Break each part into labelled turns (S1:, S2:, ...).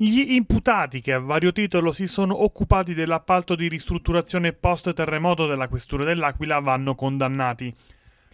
S1: Gli imputati che a vario titolo si sono occupati dell'appalto di ristrutturazione post-terremoto della questura dell'Aquila vanno condannati.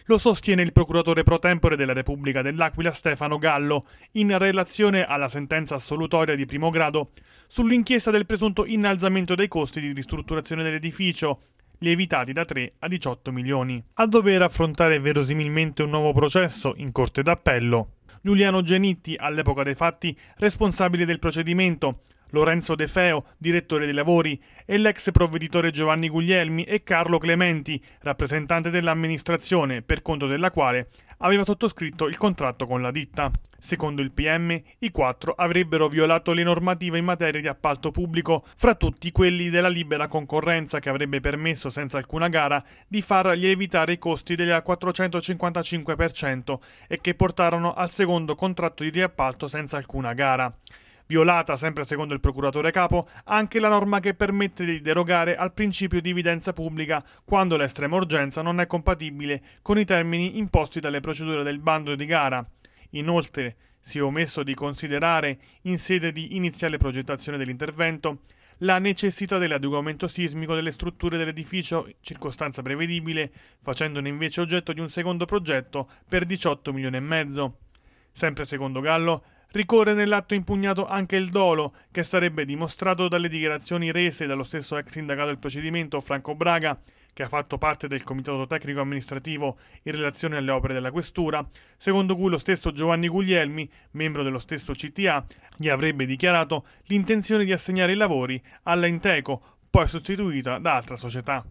S1: Lo sostiene il procuratore pro tempore della Repubblica dell'Aquila Stefano Gallo in relazione alla sentenza assolutoria di primo grado sull'inchiesta del presunto innalzamento dei costi di ristrutturazione dell'edificio lievitati da 3 a 18 milioni, a dover affrontare verosimilmente un nuovo processo in Corte d'Appello. Giuliano Genitti, all'epoca dei fatti responsabile del procedimento, Lorenzo De Feo, direttore dei lavori, e l'ex provveditore Giovanni Guglielmi e Carlo Clementi, rappresentante dell'amministrazione, per conto della quale aveva sottoscritto il contratto con la ditta. Secondo il PM, i quattro avrebbero violato le normative in materia di appalto pubblico, fra tutti quelli della libera concorrenza che avrebbe permesso senza alcuna gara di far lievitare i costi del 455% e che portarono al secondo contratto di riappalto senza alcuna gara violata sempre secondo il procuratore capo anche la norma che permette di derogare al principio di evidenza pubblica quando l'estrema urgenza non è compatibile con i termini imposti dalle procedure del bando di gara. Inoltre, si è omesso di considerare, in sede di iniziale progettazione dell'intervento, la necessità dell'adeguamento sismico delle strutture dell'edificio, circostanza prevedibile, facendone invece oggetto di un secondo progetto per 18 milioni e mezzo. Sempre secondo Gallo, Ricorre nell'atto impugnato anche il dolo, che sarebbe dimostrato dalle dichiarazioni rese dallo stesso ex sindacato del procedimento Franco Braga, che ha fatto parte del comitato tecnico amministrativo in relazione alle opere della questura, secondo cui lo stesso Giovanni Guglielmi, membro dello stesso CTA, gli avrebbe dichiarato l'intenzione di assegnare i lavori alla Inteco, poi sostituita da altra società.